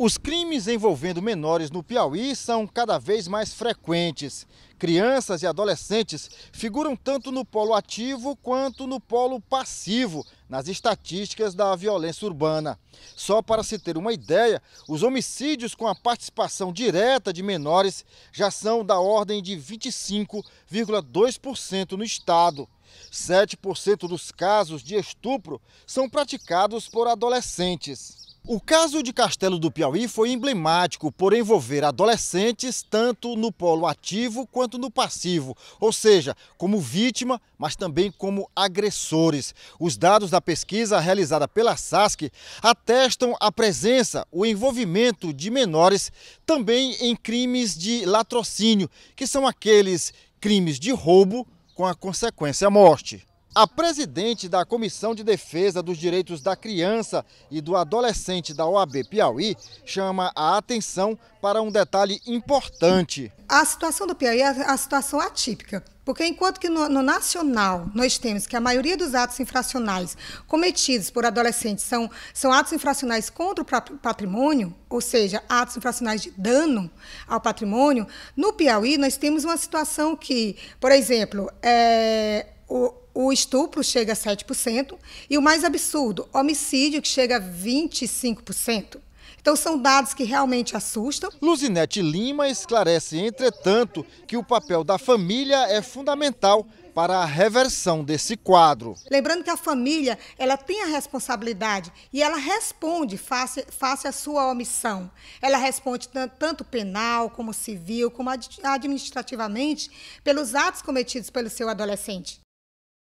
Os crimes envolvendo menores no Piauí são cada vez mais frequentes. Crianças e adolescentes figuram tanto no polo ativo quanto no polo passivo nas estatísticas da violência urbana. Só para se ter uma ideia, os homicídios com a participação direta de menores já são da ordem de 25,2% no estado. 7% dos casos de estupro são praticados por adolescentes. O caso de Castelo do Piauí foi emblemático por envolver adolescentes tanto no polo ativo quanto no passivo, ou seja, como vítima, mas também como agressores. Os dados da pesquisa realizada pela SASC atestam a presença, o envolvimento de menores também em crimes de latrocínio, que são aqueles crimes de roubo com a consequência morte. A presidente da Comissão de Defesa dos Direitos da Criança e do Adolescente da OAB Piauí chama a atenção para um detalhe importante. A situação do Piauí é a situação atípica. Porque enquanto que no, no, nacional nós temos que a maioria dos atos infracionais cometidos por adolescentes são, são atos infracionais contra o patrimônio, ou seja, atos infracionais de dano ao patrimônio, no Piauí nós temos uma situação que, por exemplo, é, o, o estupro chega a 7%, e o mais absurdo, homicídio, que chega a 25%. Então são dados que realmente assustam. Luzinete Lima esclarece, entretanto, que o papel da família é fundamental para a reversão desse quadro. Lembrando que a família, ela tem a responsabilidade e ela responde face, face à sua omissão. Ela responde tanto penal, como civil, como administrativamente pelos atos cometidos pelo seu adolescente.